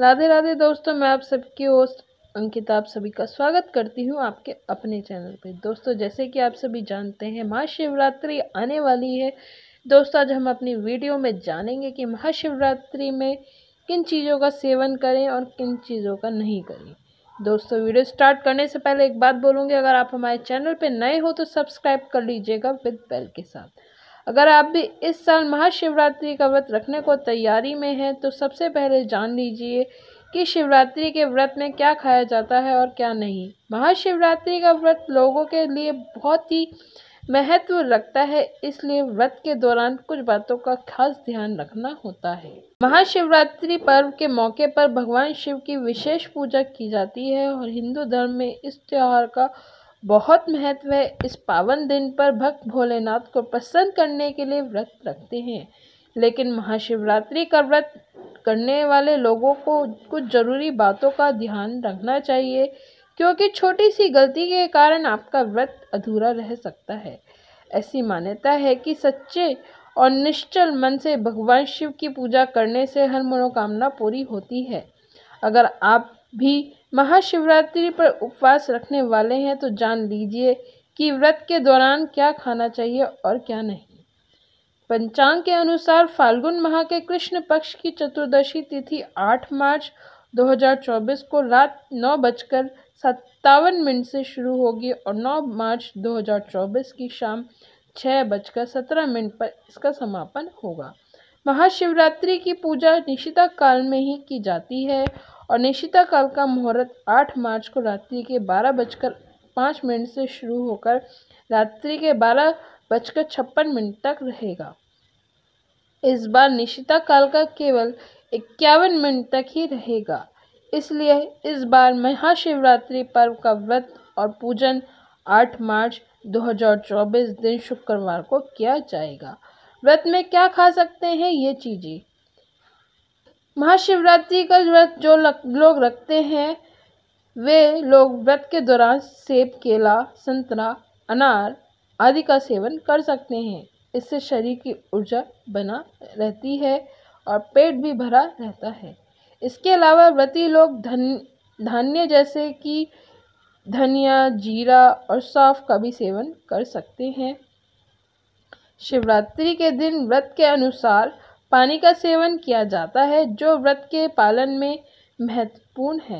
राधे राधे दोस्तों मैं आप सबकी होस्ट अंकिता आप सभी का स्वागत करती हूँ आपके अपने चैनल पे दोस्तों जैसे कि आप सभी जानते हैं महाशिवरात्रि आने वाली है दोस्तों आज हम अपनी वीडियो में जानेंगे कि महाशिवरात्रि में किन चीज़ों का सेवन करें और किन चीज़ों का नहीं करें दोस्तों वीडियो स्टार्ट करने से पहले एक बात बोलूँगी अगर आप हमारे चैनल पर नए हो तो सब्सक्राइब कर लीजिएगा विद बेल के साथ अगर आप भी इस साल महाशिवरात्रि का व्रत रखने को तैयारी में हैं तो सबसे पहले जान लीजिए कि शिवरात्रि के व्रत में क्या खाया जाता है और क्या नहीं महाशिवरात्रि का व्रत लोगों के लिए बहुत ही महत्व रखता है इसलिए व्रत के दौरान कुछ बातों का खास ध्यान रखना होता है महाशिवरात्रि पर्व के मौके पर भगवान शिव की विशेष पूजा की जाती है और हिंदू धर्म में इस त्यौहार का बहुत महत्व है इस पावन दिन पर भक्त भोलेनाथ को प्रसन्न करने के लिए व्रत रखते हैं लेकिन महाशिवरात्रि का व्रत करने वाले लोगों को कुछ ज़रूरी बातों का ध्यान रखना चाहिए क्योंकि छोटी सी गलती के कारण आपका व्रत अधूरा रह सकता है ऐसी मान्यता है कि सच्चे और निश्चल मन से भगवान शिव की पूजा करने से हर मनोकामना पूरी होती है अगर आप भी महाशिवरात्रि पर उपवास रखने वाले हैं तो जान लीजिए कि व्रत के दौरान क्या खाना चाहिए और क्या नहीं पंचांग के अनुसार फाल्गुन माह के कृष्ण पक्ष की चतुर्दशी तिथि 8 मार्च 2024 को रात नौ बजकर सत्तावन मिनट से शुरू होगी और 9 मार्च 2024 की शाम छः बजकर सत्रह मिनट पर इसका समापन होगा महाशिवरात्रि की पूजा निशिता काल में ही की जाती है और निशिता काल का मुहूर्त 8 मार्च को रात्रि के बारह बजकर पाँच मिनट से शुरू होकर रात्रि के बारह बजकर छप्पन मिनट तक रहेगा इस बार निशिता काल का केवल इक्यावन मिनट तक ही रहेगा इसलिए इस बार महाशिवरात्रि पर्व का व्रत और पूजन 8 मार्च 2024 दिन शुक्रवार को किया जाएगा व्रत में क्या खा सकते हैं ये चीज़ें महाशिवरात्रि का व्रत जो लोग रखते हैं वे लोग व्रत के दौरान सेब केला संतरा अनार आदि का सेवन कर सकते हैं इससे शरीर की ऊर्जा बना रहती है और पेट भी भरा रहता है इसके अलावा व्रती लोग धन धान्य जैसे कि धनिया जीरा और सौफ का भी सेवन कर सकते हैं शिवरात्रि के दिन व्रत के अनुसार पानी का सेवन किया जाता है जो व्रत के पालन में महत्वपूर्ण है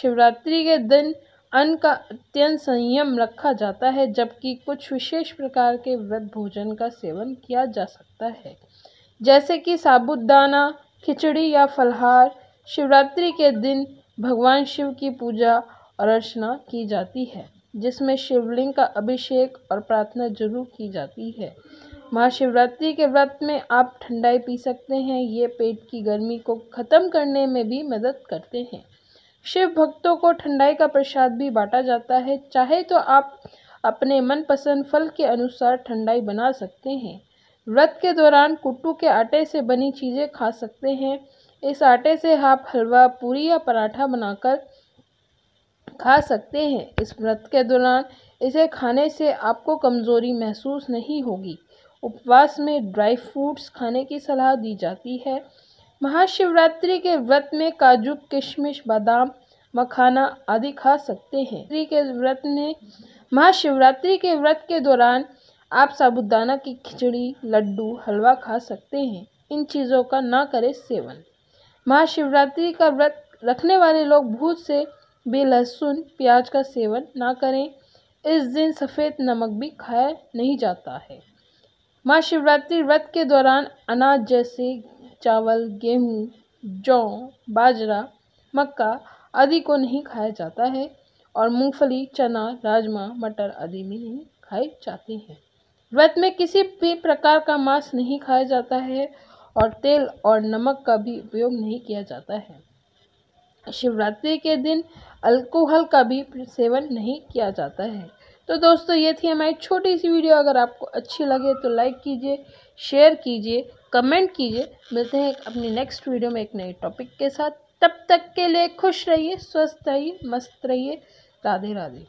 शिवरात्रि के दिन अन्न का अत्यंत संयम रखा जाता है जबकि कुछ विशेष प्रकार के व्रत भोजन का सेवन किया जा सकता है जैसे कि साबुत दाना खिचड़ी या फलहार शिवरात्रि के दिन भगवान शिव की पूजा और अर्चना की जाती है जिसमें शिवलिंग का अभिषेक और प्रार्थना जरूर की जाती है महाशिवरात्रि के व्रत में आप ठंडाई पी सकते हैं ये पेट की गर्मी को ख़त्म करने में भी मदद करते हैं शिव भक्तों को ठंडाई का प्रसाद भी बांटा जाता है चाहे तो आप अपने मनपसंद फल के अनुसार ठंडाई बना सकते हैं व्रत के दौरान कुट्टू के आटे से बनी चीज़ें खा सकते हैं इस आटे से आप हलवा पूरी या पराठा बनाकर खा सकते हैं इस व्रत के दौरान इसे खाने से आपको कमज़ोरी महसूस नहीं होगी उपवास में ड्राई फ्रूट्स खाने की सलाह दी जाती है महाशिवरात्रि के व्रत में काजू किशमिश बादाम मखाना आदि खा सकते हैं के व्रत में महाशिवरात्रि के व्रत के दौरान आप साबुदाना की खिचड़ी लड्डू हलवा खा सकते हैं इन चीज़ों का ना करें सेवन महाशिवरात्रि का व्रत रखने वाले लोग भूत से बेलहसुन लहसुन प्याज का सेवन ना करें इस दिन सफ़ेद नमक भी खाया नहीं जाता है महाशिवरात्रि व्रत के दौरान अनाज जैसे चावल गेहूँ जौ बाजरा मक्का आदि को नहीं खाया जाता है और मूंगफली चना राजमा मटर आदि भी नहीं खाए जाते हैं व्रत में किसी भी प्रकार का मांस नहीं खाया जाता है और तेल और नमक का भी उपयोग नहीं किया जाता है शिवरात्रि के दिन अल्कोहल का भी सेवन नहीं किया जाता है तो दोस्तों ये थी हमारी छोटी सी वीडियो अगर आपको अच्छी लगे तो लाइक कीजिए शेयर कीजिए कमेंट कीजिए मिलते हैं अपनी नेक्स्ट वीडियो में एक नए टॉपिक के साथ तब तक के लिए खुश रहिए स्वस्थ रहिए मस्त रहिए राधे राधे